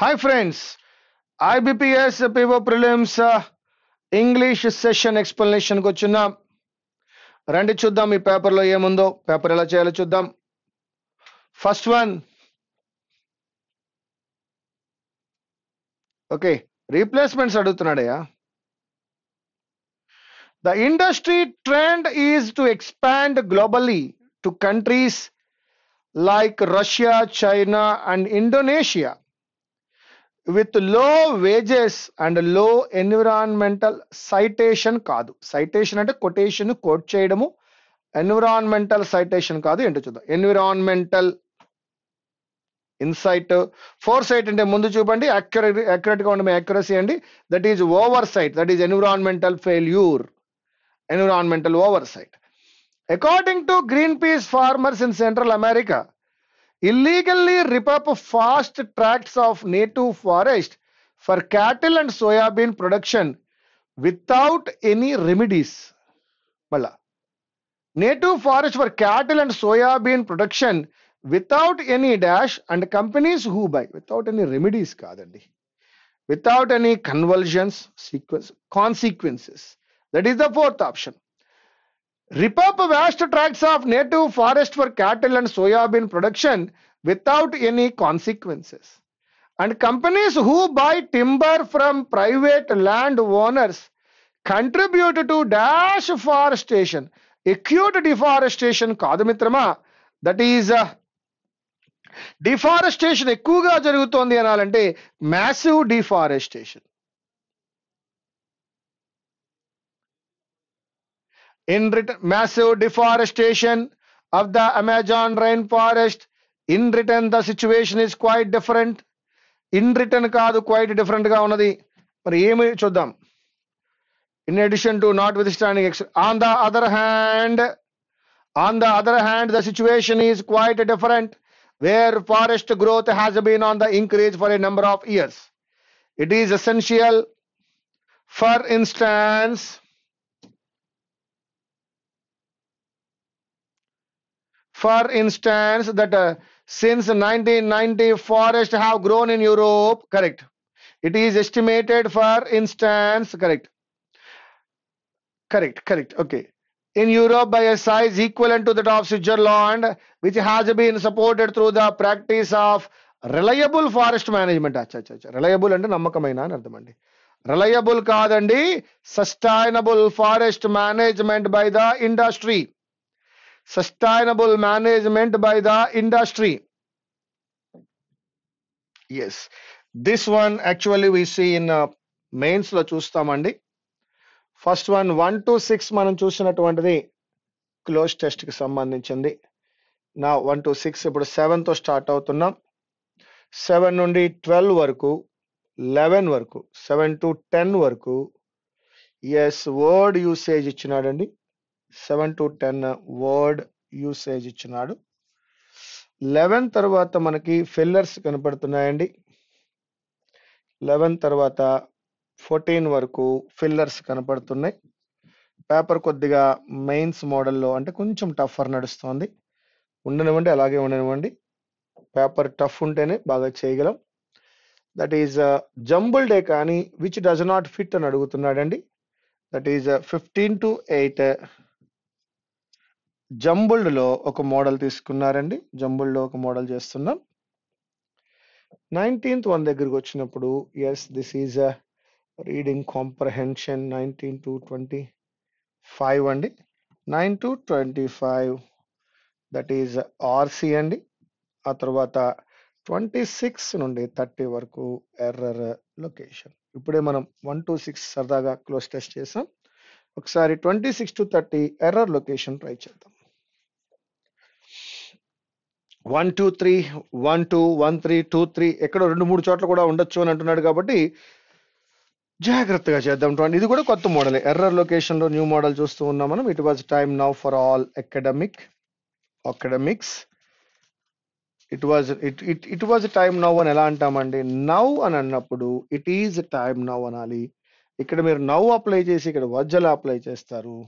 Hi friends IBPS PO prelims English session ఎక్స్ప్లెనేషన్కి వచ్చిందాం రండి చూద్దాం ఈ పేపర్లో ఏముందో పేపర్ ఎలా చేయాలో చూద్దాం ఫస్ట్ వన్ ఓకే రీప్లేస్మెంట్స్ అడుగుతున్నాడయ్యా the industry trend is to expand globally to countries like Russia China and Indonesia with low wages and low environmental citation కాదు సైటేషన్ అంటే కొటేషన్ కోట్ చేయడము ఎన్విరాన్మెంటల్ సైటేషన్ కాదు ఏంటో చూద్దాం ఎన్విరాన్మెంటల్ ఇన్సైట్ ఫోర్ సైట్ అంటే ముందు చూపండి అక్యురేట్ గా ఉండే అక్యురసీ అండి that is oversight that is environmental failure environmental oversight according to Greenpeace farmers in Central America illegally rip up vast tracts of native forest for cattle and soybean production without any remedies. Bala. Native forest for cattle and soybean production without any dash and companies who buy without any remedies kadandi without any convulsions sequence consequences that is the fourth option rip up vast tracts of native forest for cattle and soybean production without any consequences and companies who buy timber from private land owners contribute to dash forestation acute deforestation కాదు మిత్రమా that is deforestation ఎక్కువగా జరుగుతోంది అనాలంటే massive deforestation in return massive deforestation of the amazon rainforest in return the situation is quite different in return kaadu quite different ga unnadi mari em chuddam in addition to notwithstanding on the other hand on the other hand the situation is quite different where forest growth has been on the increase for a number of years it is essential for instance For instance, that uh, since 1990, forests have grown in Europe. Correct. It is estimated, for instance, correct. Correct, correct. Okay. In Europe, by a size equivalent to that of Switzerland, which has been supported through the practice of reliable forest management అచ్చా అచ్చా reliable అంటే నమ్మకమైన అని అర్థం అండి reliable Sustainable forest management by the industry. Sustainable management by the industry yes this one actually we see in uh, మెయిన్స్లో చూస్తామండి first one one to six మనం చూసినటువంటిది క్లోజ్ టెస్ట్కి సంబంధించింది నా వన్ టు సిక్స్ ఇప్పుడు సెవెన్తో స్టార్ట్ అవుతున్నాం సెవెన్ నుండి ట్వెల్వ్ వరకు లెవెన్ వరకు సెవెన్ టు టెన్ వరకు ఎస్ వర్డ్ యూసేజ్ ఇచ్చినాడండి seven to ten word usage ఇచ్చినాడు లెవెన్ తర్వాత మనకి ఫిల్లర్స్ కనపడుతున్నాయండి లెవెన్ తర్వాత ఫోర్టీన్ వరకు ఫిల్లర్స్ కనపడుతున్నాయి పేపర్ కొద్దిగా మెయిన్స్ మోడల్లో అంటే కొంచెం టఫర్ నడుస్తుంది ఉండనివ్వండి అలాగే ఉండనివ్వండి పేపర్ టఫ్ ఉంటేనే బాగా చేయగలం దట్ ఈజ్ జంబుల్ డే కానీ విచ్ డజ్ నాట్ ఫిట్ అని అడుగుతున్నాడండి that is fifteen to eight జంబుల్డ్లో ఒక మోడల్ తీసుకున్నారండి జంబుల్డ్లో ఒక మోడల్ చేస్తున్నాం నైన్టీన్త్ వన్ దగ్గరికి వచ్చినప్పుడు yes this is a reading comprehension nineteen to twenty five అండి nine to twenty five that is RC అండి ఆ తర్వాత ట్వంటీ సిక్స్ నుండి థర్టీ వరకు ఎర్రర్ లొకేషన్ ఇప్పుడే మనం వన్ టు సిక్స్ సరదాగా క్లోజ్ టెస్ట్ చేసాం ఒకసారి twenty six to thirty error location try చేద్దాం one two three one two one three two three ఎక్కడో రెండు మూడు చోట్ల కూడా ఉండొచ్చు అని అంటున్నాడు కాబట్టి జాగ్రత్తగా చేద్దాం చూడండి ఇది కూడా కొత్త మోడల్ ఎర్రర్ లొకేషన్లో న్యూ మోడల్ చూస్తూ ఉన్నాం మనం it was time now for all academic academics it was it it it was time now అని ఎలా అంటామండి నౌ అని అన్నప్పుడు ఇట్ ఈజ్ టైమ్ నౌ అనాలి ఇక్కడ మీరు నౌ అప్లై చేసి ఇక్కడ వజ్జలు అప్లై చేస్తారు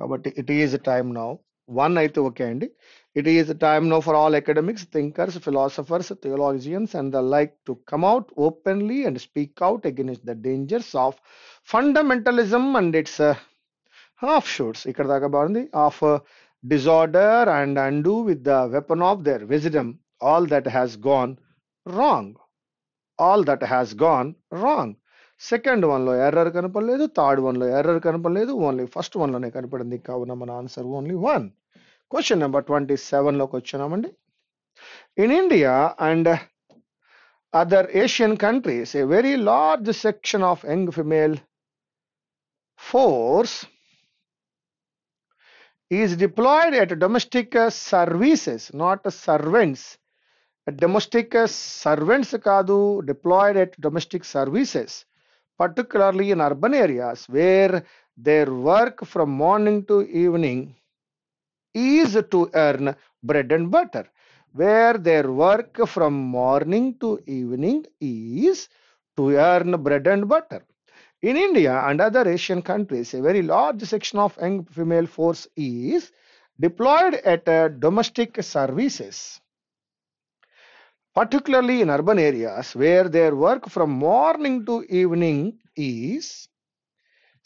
కాబట్టి it is time now one అయితే ఓకే అండి It is a time now for all academics, thinkers, philosophers, theologians, and the like to come out openly and speak out against the dangers of fundamentalism and its uh, offshoots. Of uh, disorder and undo with the weapon of their wisdom all that has gone wrong. All that has gone wrong. Second వన్లో error కనపడలేదు third వన్లో error కనపడలేదు only first వన్లోనే కనపడింది కావున మన answer only one Question question number twenty సెవెన్లోకి వచ్చినామండి In India and other Asian countries, a very large section of young female force is deployed at domestic services, not servants. Domestic servants are deployed at domestic services, particularly in urban areas where they work from morning to evening is to earn bread and butter, where their work from morning to evening is to earn bread and butter. In India and other Asian countries, a very large section of young female force is deployed at uh, domestic services, particularly in urban areas where their work from morning to evening is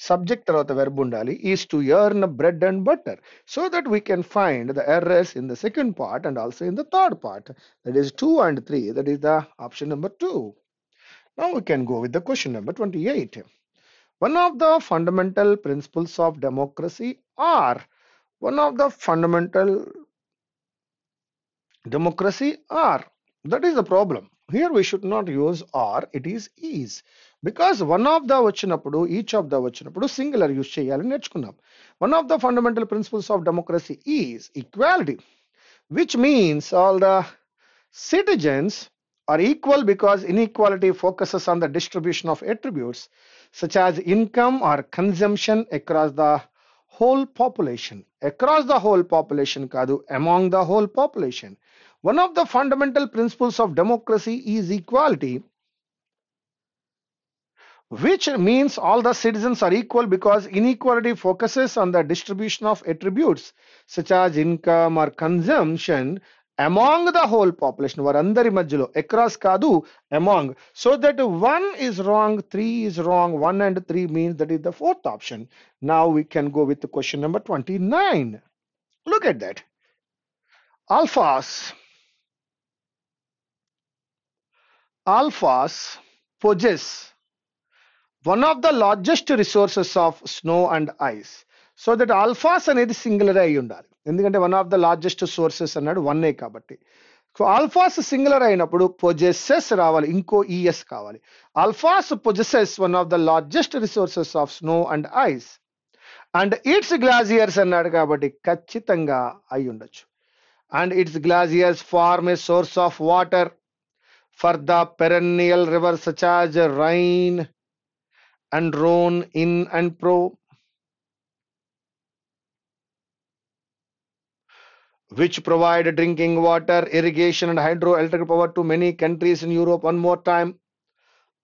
subject tarvata verb undali is to earn bread and butter so that we can find the errors in the second part and also in the third part that is 2 and 3 that is the option number 2 now we can go with the question number 28 one of the fundamental principles of democracy are one of the fundamental democracy are that is the problem here we should not use are it is is because one of the వచ్చినప్పుడు each of the వచ్చినప్పుడు singular use చేయాలని నేర్చుకున్నాం One of the fundamental principles of democracy is equality, which means all the citizens are equal because inequality focuses on the distribution of attributes such as income or consumption across the whole population. Across the whole population, Kadu, among the whole population. One of the fundamental principles of democracy is equality, which means all the citizens are equal because inequality focuses on the distribution of attributes such as income or consumption among the whole population varandari majlo across kadu among so that one is wrong three is wrong one and three means that is the fourth option now we can go with the question number 29 look at that alphas alphas possess one of the largest resources of snow and ice so that alphas అనేది singular అయి ఉండాలి ఎందుకంటే one of the largest sources అన్నాడు one a కాబట్టి so alphas singular అయినప్పుడు possesses రావాలి ఇంకో ES e కావాలి alphas possesses one of the largest resources of snow and ice and its glaciers అన్నాడు కాబట్టి ఖచ్చితంగా అయి ఉండొచ్చు and its glaciers form a source of water for the పెరన్నియల్ reverse చార్జ్ Rhine and roan in and pro, which provide drinking water, irrigation, and hydroelectric power to many countries in Europe. One more time,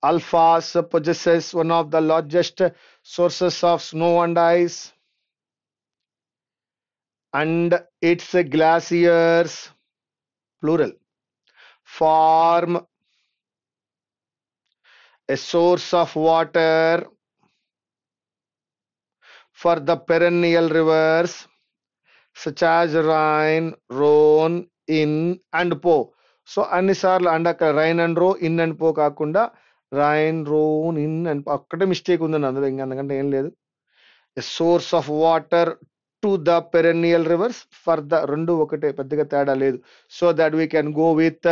Alfas possesses one of the largest sources of snow and ice, and its glaciers, plural, form a source of water for the perennial rivers such as Rhine Rhone Inn and Po so అన్నిసార్లు and అక్కడ Rhine and Rhone Inn and Po కాకుండా Rhine Rhone Inn and అక్కడే mistake ఉందండి అందులో ఇంకా అందుకంటే ఏం లేదు source of water to the perennial rivers for the రెండు ఒకటే పెద్దగా తేడా లేదు so that we can go with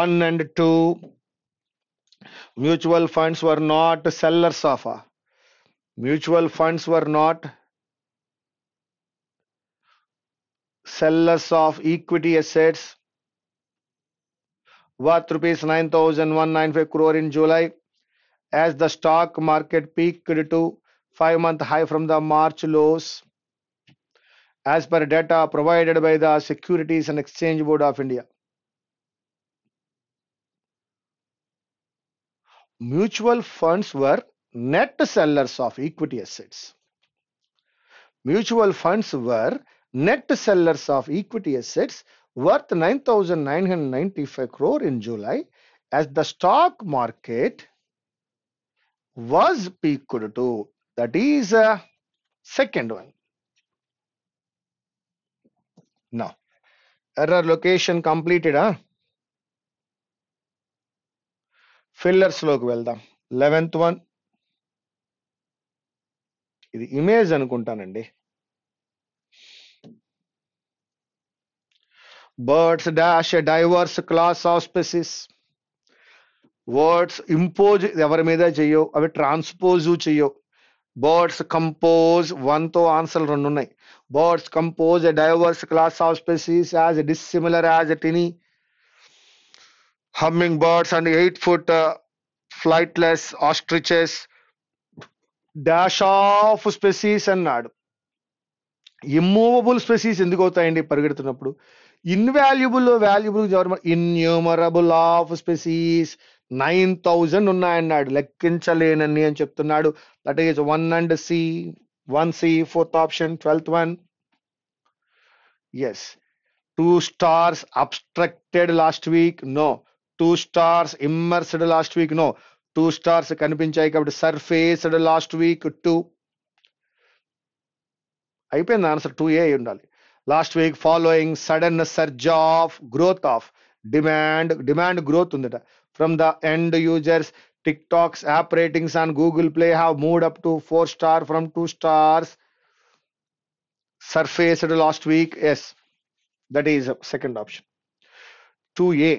one and two mutual funds were not sellers of uh, mutual funds were not sellers of equity assets worth rupees 9195 crore in july as the stock market peaked to five month high from the march lows as per data provided by the securities and exchange board of india mutual funds were net sellers of equity assets. Mutual funds were net sellers of equity assets worth 9,995 crore in July as the stock market was peaked to. That is a uh, second one. Now, error location completed. Huh? లోకి వెళ్దాం eleventh one ఇది image అనుకుంటానండి birds dash diverse class of species words impose ఎవరి మీద చెయ్యవు అవి ట్రాన్స్పోజు చెయ్యవు birds compose వన్తో answer రెండు ఉన్నాయి birds compose diverse class of species as dissimilar as tiny hummingbirds and eight foot flightless ostriches dash of species అన్నాడు immovable species ఎందుకు అవుతాయండి పరిగెడుతున్నప్పుడు invaluable valuable innumerable of species nine thousand ఉన్నాయన్నాడు లెక్కించలేనని అని చెప్తున్నాడు that is one and C one C fourth option twelfth one yes two stars obstructed last week no two stars immersed last week no two stars కనిపించాయి కాబట్టి surfaced last week two అయిపోయింది answer two A ఉండాలి last week following sudden surge of growth of demand demand growth ఉందట from the end users TikTok's app ratings on Google Play have moved up to four star from two stars surfaced last week yes that is second option two A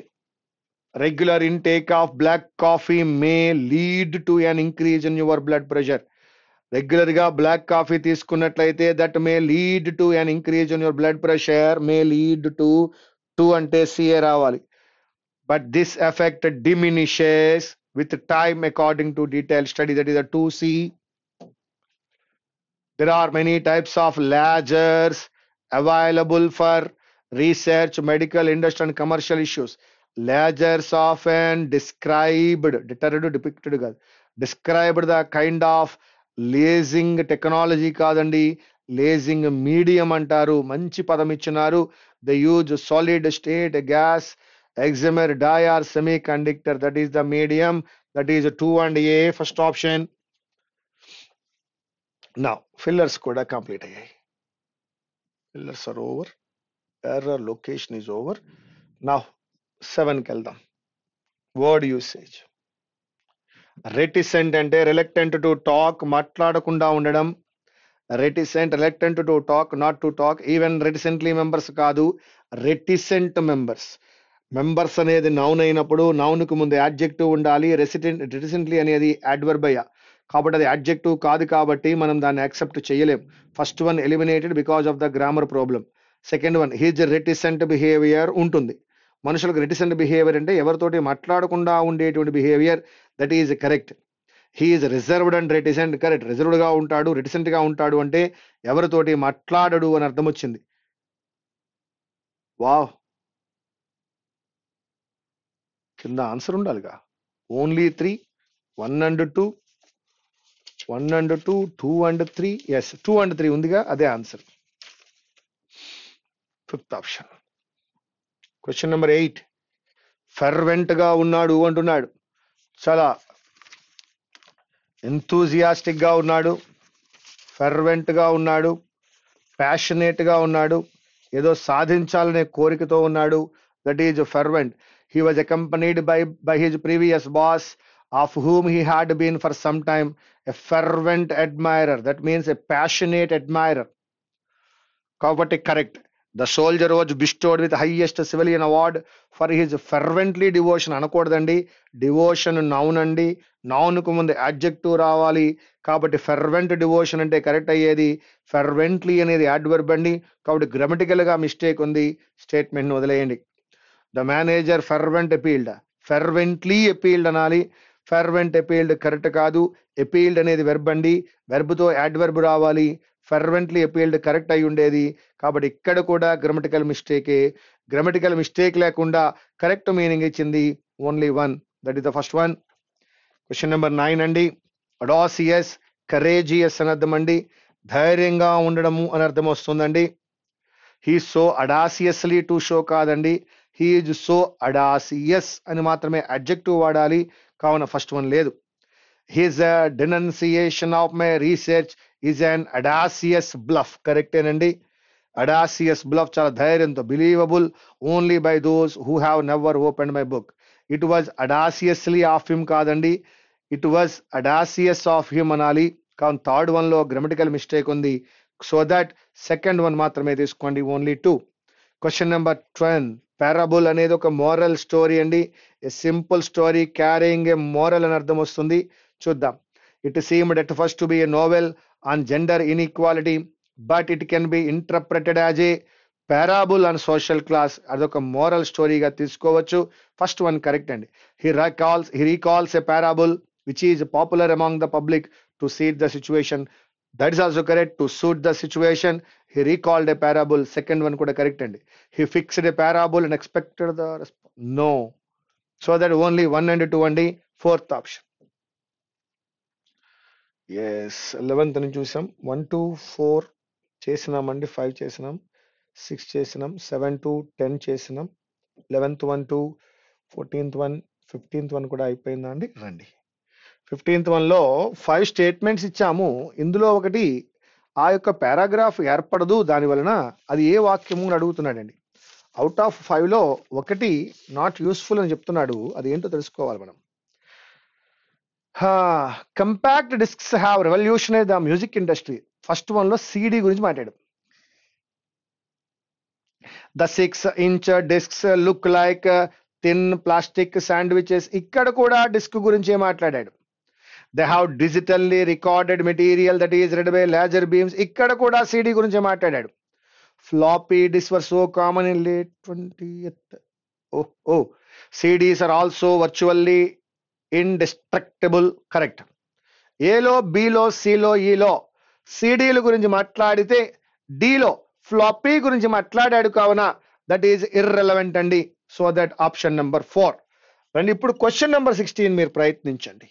regular intake of black coffee may lead to an increase in your blood pressure regular black coffee teeskunnatlayite that may lead to an increase in your blood pressure may lead to 2 ante ca raavali but this effect diminishes with time according to detailed study that is a 2c there are many types of ledgers available for research medical industry and commercial issues Ledgers often described, deterred depicted కాదు described the kind of lasing technology కాదండి lasing medium అంటారు మంచి పదం ఇచ్చినారు the use solid state gas excimer dye or semiconductor that is the medium that is two and A first option నా fillers కూడా complete అయ్యాయి fillers are over error location is over నా సెవెన్కి వెళ్దాం వర్డ్ యూసేజ్ రెటిసెంట్ అంటే reluctant to talk మాట్లాడకుండా ఉండడం reticent reluctant to talk not to talk even reticently members కాదు రెటిసెంట్ మెంబర్స్ మెంబర్స్ అనేది నౌన్ అయినప్పుడు నౌన్కు ముందు యాడ్జెక్టివ్ ఉండాలి రెసిడెంట్ రెటిసెంట్లీ అనేది యాడ్వర్బ్ కాబట్టి అది యాడ్జెక్టివ్ కాదు కాబట్టి మనం దాన్ని యాక్సెప్ట్ చేయలేం first one eliminated because of the grammar problem second one he's reticent behaviour ఉంటుంది మనుషులకు రెటిసెంట్ బిహేవియర్ అంటే ఎవరితోటి మాట్లాడకుండా ఉండేటువంటి behaviour that is correct he is reserved and reticent correct రిజర్వ్డ్గా ఉంటాడు రెటిసెంట్గా ఉంటాడు అంటే ఎవరితోటి మాట్లాడడు అని అర్థం వచ్చింది వావ్ కింద ఆన్సర్ ఉండాలిగా only three one and two one and two two and three yes two and three ఉందిగా అదే answer fifth option question number eight ఫెర్వెంట్గా ఉన్నాడు అంటున్నాడు చాలా ఎంతూజియాస్టిక్గా ఉన్నాడు ఫెర్వెంట్గా ఉన్నాడు ప్యాషనేట్గా ఉన్నాడు ఏదో సాధించాలనే కోరికతో ఉన్నాడు that is fervent he was accompanied by by his previous boss of whom he had been for some time a fervent admirer that means a passionate admirer కాబట్టి correct the soldier was bestowed with highest civilian award for his fervently devotion అనకూడదండి devotion noun అండి నౌన్కు ముందు adjective రావాలి కాబట్టి fervent devotion అంటే correct అయ్యేది ఫెర్వెంట్లీ అనేది యాడ్వర్బ్ అండి కాబట్టి గ్రామటికల్గా మిస్టేక్ ఉంది స్టేట్మెంట్ని వదిలేయండి the manager fervent appealed fervently appealed అనాలి ఫెర్వెంట్ అపీల్డ్ కరెక్ట్ కాదు అపీల్డ్ అనేది వెర్బ్ అండి వెర్బ్తో యాడ్వర్బ్ రావాలి ఫెర్వెంట్లీ అపీల్డ్ కరెక్ట్ అయి ఉండేది కాబట్టి ఇక్కడ కూడా గ్రామటికల్ మిస్టేకే గ్రామటికల్ మిస్టేక్ లేకుండా కరెక్ట్ మీనింగ్ ఇచ్చింది only one that is the first one question number nine అండి అడాసియస్ కరేజియస్ అని అర్థం అండి ధైర్యంగా ఉండడము అని అర్థం వస్తుందండి he so audaciously to show కాదండి హీఈ్ సో అడాసియస్ అని మాత్రమే అడ్జెక్టివ్ వాడాలి కావున ఫస్ట్ వన్ లేదు his denunciation of my research is an audacious bluff కరెక్టేనండి అడాసియస్ బ్లఫ్ చాలా ధైర్యంతో believable only by those who have never open my book it was audaciously of him కాదండి it was audacious of him అనాలి కానీ third వన్లో grammatical mistake ఉంది so that second one మాత్రమే తీసుకోండి only two question number twelve parable అనేది ఒక moral story అండి a simple story carrying a moral అని అర్థం వస్తుంది చూద్దాం it seemed at first to be a novel on gender inequality but it can be interpreted as a parable and social class అదొక moral స్టోరీగా తీసుకోవచ్చు first one correct అండి he recalls he recalls a parable which is popular among the public to suit the situation that is also correct to suit the situation he recalled a parable second one కూడా correct అండి he fixed a parable and expected the no so that only one and two అండి fourth option yes లెవెన్త్ని నుంచి చూసాం. 1 four చేసినామండి. Five చేసినాం. Six చేసినాం. Seven to ten చేసినాం. Eleventh one to fourteenth one fifteenth one కూడా అయిపోయిందా అండి? రండి. ఫిఫ్టీన్త్ వన్లో ఫైవ్ స్టేట్మెంట్స్ ఇచ్చాము. ఇందులో ఒకటి ఆ యొక్క పారాగ్రాఫ్ ఏర్పడదు. దాని వలన అది ఏ వాక్యము అని అడుగుతున్నాడండి. అవుట్ ఆఫ్ ఫైవ్లో ఒకటి నాట్ యూస్ఫుల్ అని చెప్తున్నాడు. అది ఏంటో తెలుసుకోవాలి మనం. Compact discs have revolutionary the music industry first one లో సిడి గురించి మాట్లాడు the six inch discs look like thin plastic sandwiches ఇక్కడ కూడా డిస్క్ గురించే మాట్లాడాడు they have digitally recorded material that is read by laser beams ఇక్కడ కూడా CD గురించి మాట్లాడాడు floppy disks were so common in late twenty oh oh CDs are also virtually indestructible correct ఏలో బిలో సిలో ఈలో సిడీల గురించి మాట్లాడితే డీలో ఫ్లాపీ గురించి మాట్లాడాడు కావున దట్ ఈజ్ ఇర్రెలవెంట్ అండి so that option number four రండి ఇప్పుడు క్వశ్చన్ నెంబర్ సిక్స్టీన్ మీరు ప్రయత్నించండి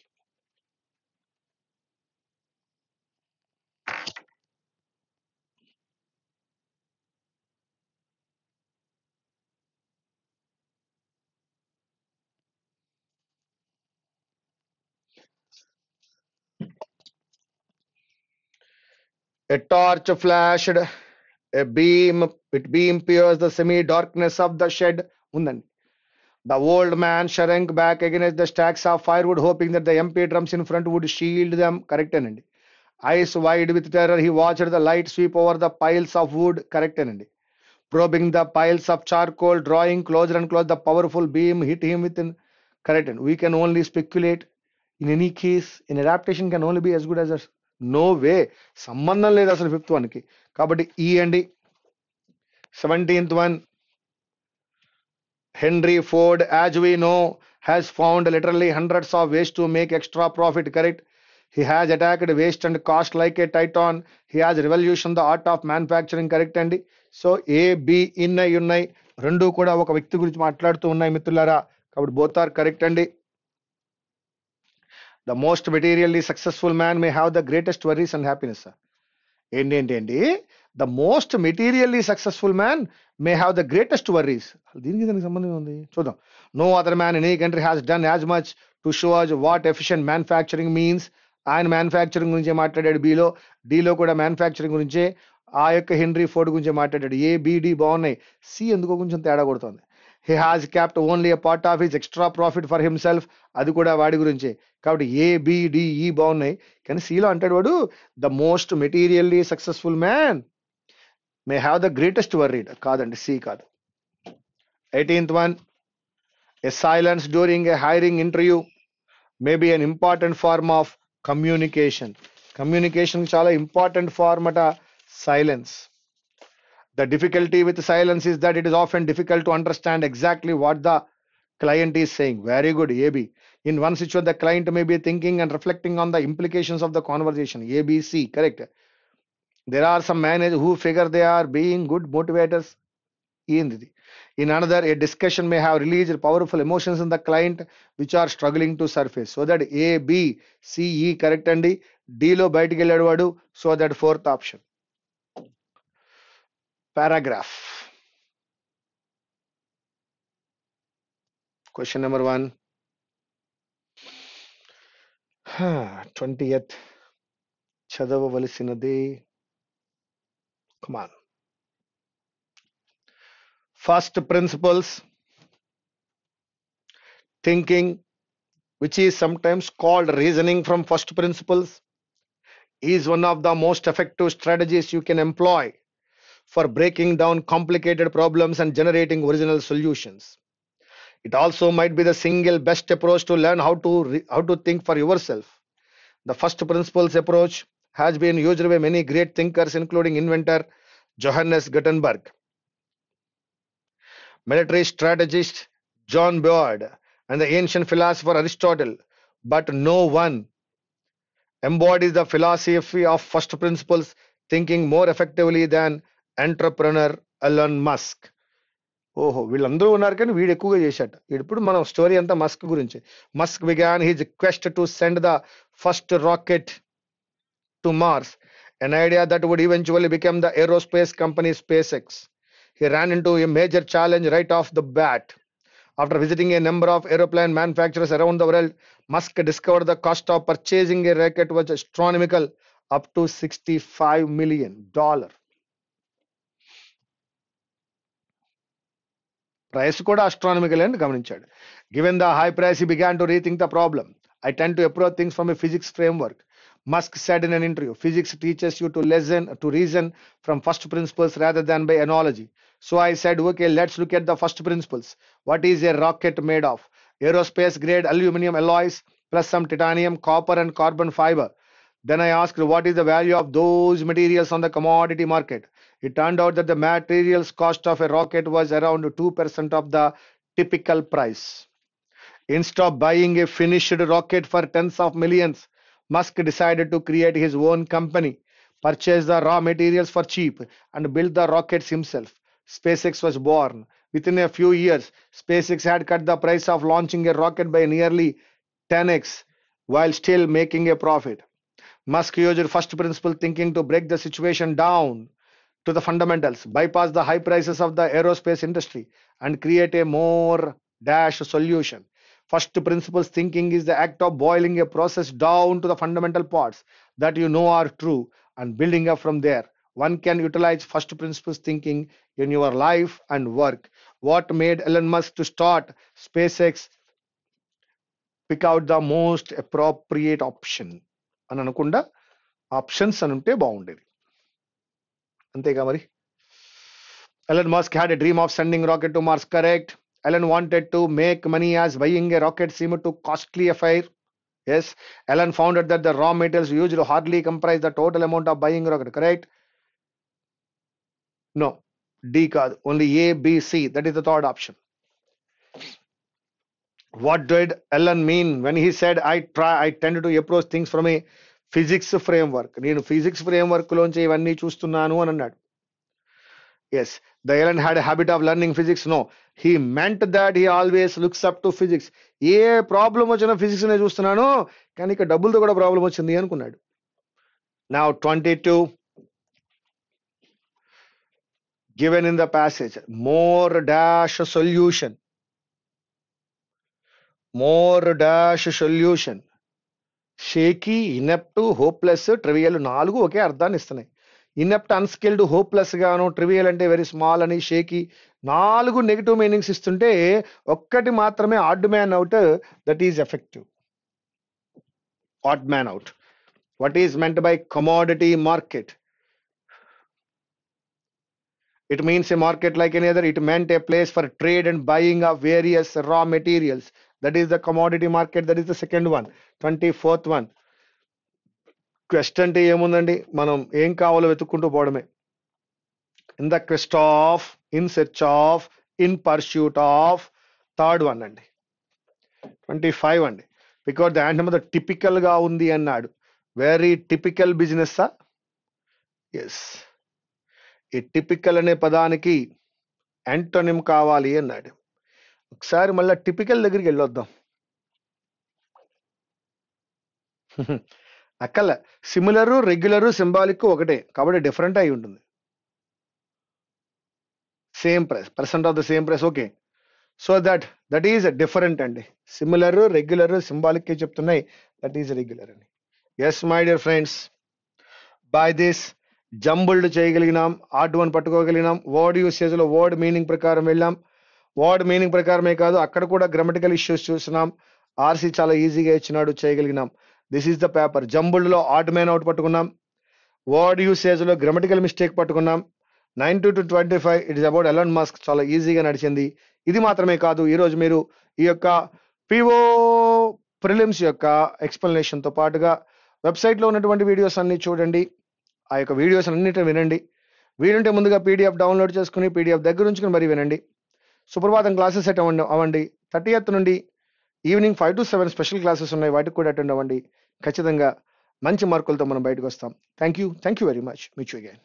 A torch flashed, a beam, it beam pierced the semi darkness of the shed. Undanni. The old man shrank back against the stacks of firewood, hoping that the empty drums in front would shield them. Correct and Eyes wide with terror, he watched the light sweep over the piles of wood. Correct and Probing the piles of charcoal, drawing closer and closer, the powerful beam hit him with an correct. We can only speculate. In any case, an adaptation can only be as good as a no way సంబంధం లేదు అసలు fifth వన్కి కాబట్టి ఈ అండి seventeenth one Henry Ford as we know has found literally hundreds of ways to make extra profit correct he has attacked waste and cost like a titan he has revolution the art of manufacturing correct అండి so A B in అయి ఉన్నాయి రెండు కూడా ఒక వ్యక్తి గురించి మాట్లాడుతూ ఉన్నాయి మిత్రులారా కాబట్టి బోతార్ కరెక్ట్ అండి the most materially successful man may have the greatest worries and happiness sir ఏంటి the most materially successful man may have the greatest worries దీనికి దానికి సంబంధం ఉంది చూద్దాం no other man any country has done as much to show us what efficient manufacturing means ఆయన manufacturing గురించే మాట్లాడాడు బీలో డీలో కూడా మ్యానుఫ్యాక్చరింగ్ గురించే ఆ యొక్క హెన్రీ ఫోర్డ్ గురించి మాట్లాడాడు ఏ బీడీ బాగున్నాయి సి ఎందుకో కొంచెం తేడా కొడుతుంది he has kept only a part of his extra profit for himself అది కూడా వాడి గురించే కాబట్టి ఏబిడిఈ e బాగున్నాయి కానీ సీలో అంటాడు వాడు the most materially successful man may have the greatest worried కాదండి సి కాదు eighteenth one a silence during a hiring interview may be an important form of communication communication చాలా ఇంపార్టెంట్ ఫార్మ్ అట silence The difficulty with silence is that it is often difficult to understand exactly what the client is saying. Very good, AB. In one situation, the client may be thinking and reflecting on the implications of the conversation. ABC, correct. There are some managers who figure they are being good motivators. In another, a discussion may have released powerful emotions in the client which are struggling to surface. So that A, B, C, E correct and D బయటికి వెళ్ళాడు వాడు so that fourth option paragraph. Question number one. 20th Come on. First principles thinking, which is sometimes called reasoning from first principles, is one of the most effective strategies you can employ for breaking down complicated problems and generating original solutions. It also might be the single best approach to learn how to, re- how to think for yourself. The first principles approach has been used by many great thinkers, including inventor Johannes Gutenberg, military strategist John Boyd, and the ancient philosopher Aristotle. But no one embodies the philosophy of first principles thinking more effectively than entrepreneur Elon Musk ఓహో వీళ్ళందరూ ఉన్నారు కానీ వీడు ఎక్కువగా చేశాట ఇప్పుడు మనం story అంతా Musk గురించి Musk began his quest to send the first rocket to Mars an idea that would eventually become the aerospace company SpaceX he ran into a major challenge right off the bat after visiting a number of aeroplane manufacturers around the world Musk discover the cost of purchasing a rocket was astronomical up to sixty five million dollar price కూడా astronomical government గమనించాడు Given the high price, he began to rethink the problem. I tend to approach things from a physics framework. Musk said in an interview, physics teaches you to reason from first principles rather than by analogy. So I said, okay, let's look at the first principles. What is a rocket made of? Aerospace grade aluminum alloys plus some titanium, copper, and carbon fiber. Then I asked, what is the value of those materials on the commodity market? It turned out that the materials cost of a rocket was around 2% of the typical price. Instead of buying a finished rocket for tens of millions, Musk decided to create his own company, purchase the raw materials for cheap, and build the rockets himself. SpaceX was born. Within a few years, SpaceX had cut the price of launching a rocket by nearly 10x while still making a profit. Musk used first principle thinking to break the situation down to the fundamentals, bypass the high prices of the aerospace industry, and create a more dash solution. First principles thinking is the act of boiling a process down to the fundamental parts that you know are true and building up from there. One can utilize first principles thinking in your life and work. What made Elon Musk to start SpaceX? Pick out the most appropriate option అని అనకుండా options అని ఉంటే బాగుండేది అంతేగా మరి Elon Musk had a dream of sending rocket to Mars, correct? Elon wanted to make money as buying a rocket seemed to costly affair. Yes, Elon found that the raw materials used hardly comprise the total amount of buying rocket, correct? No, D card, only A, B, C. That is the third option. What did Elon mean when he said I try I tend to approach things from a physics framework నేను physics frame లోంచి ఇవన్నీ చూస్తున్నాను అని అన్నాడు yes the Elon had habit of learning physics no he meant that he always looks up to physics a problem వచ్చినా physics నే చూస్తున్నాను కానీ ఇక డబ్బులతో కూడా ప్రాబ్లం వచ్చింది అనుకున్నాడు నా twenty two given in the passage more dash solution more dash solution shaky, inept, hopeless, trivial నాలుగు ఒకే అర్థాన్ని ఇస్తున్నాయి. ఇనెప్ట్, అన్‌స్కిల్డ్, గాను ట్రివియల్ అంటే వెరీ స్మాల్ అని, షేకీ నాలుగు నెగిటివ్ మీనింగ్స్ ఇస్తుంటే ఒక్కటి మాత్రమే odd man out that is effective. Odd man out. What is meant by commodity market? It means a market like any other it meant a place for trade and buying of various raw materials that is the commodity market that is the second one 24th one quest అంటే ఏముందండి మనం ఏం కావాలో వెతుక్కుంటూ పోవడమే in the quest of in search of in pursuit of third one అండి twenty five అండి because దాంట్లో మీద టిపికల్గా ఉంది అన్నాడు వెరీ టిపికల్ బిజినెస్ ఎస్ ఈ టిపికల్ అనే పదానికి యాంటోనిమ్ కావాలి అన్నాడు ఒకసారి మళ్ళీ టిపికల్ దగ్గరికి వెళ్ళొద్దాం అక్కల సిమిలర్ రెగ్యులరు సింబాలిక్ ఒకటే కాబట్టి డిఫరెంట్ అయి ఉంటుంది same price percent of the same price okay so that that is different అండి సిమిలర్ రెగ్యులర్ సింబాలిక్ చెప్తున్నాయి దట్ ఈజ్ రెగ్యులర్ అని yes my dear friends by this jumbled చేయగలిగినాం ఆర్ట్ వన్ పట్టుకోగలిగినాం word లో వర్డ్ మీనింగ్ ప్రకారం వెళ్ళాం word meaning ప్రకారమే కాదు అక్కడ కూడా గ్రామటికల్ ఇష్యూస్ చూసినాం ఆర్సీ చాలా ఈజీగా ఇచ్చినాడు చేయగలిగినాం దిస్ ఈజ్ ద పేపర్ లో ఆట్ మ్యాన్ అవుట్ పట్టుకున్నాం వర్డ్ యూసేజ్లో గ్రామటికల్ మిస్టేక్ పట్టుకున్నాం nine to twenty five it's about Elon Musk చాలా ఈజీగా నడిచింది ఇది మాత్రమే కాదు ఈరోజు మీరు ఈ యొక్క పివో ప్రిలిమ్స్ యొక్క ఎక్స్ప్లెనేషన్తో పాటుగా వెబ్సైట్లో ఉన్నటువంటి వీడియోస్ అన్నీ చూడండి ఆ యొక్క వీడియోస్ అన్నింటిని వినండి వీలుంటే ముందుగా పీడిఎఫ్ డౌన్లోడ్ చేసుకుని పీడిఎఫ్ దగ్గర ఉంచుకుని మరీ వినండి సుప్రభాతం క్లాసెస్ అటెండ్ అవ్వండి థర్టీ ఎయిత్ నుండి evening five to seven special classes ఉన్నాయి వాటికి కూడా అటెండ్ అవ్వండి ఖచ్చితంగా మంచి మార్కులతో మనం బయటకు వస్తాం thank you thank you very much much again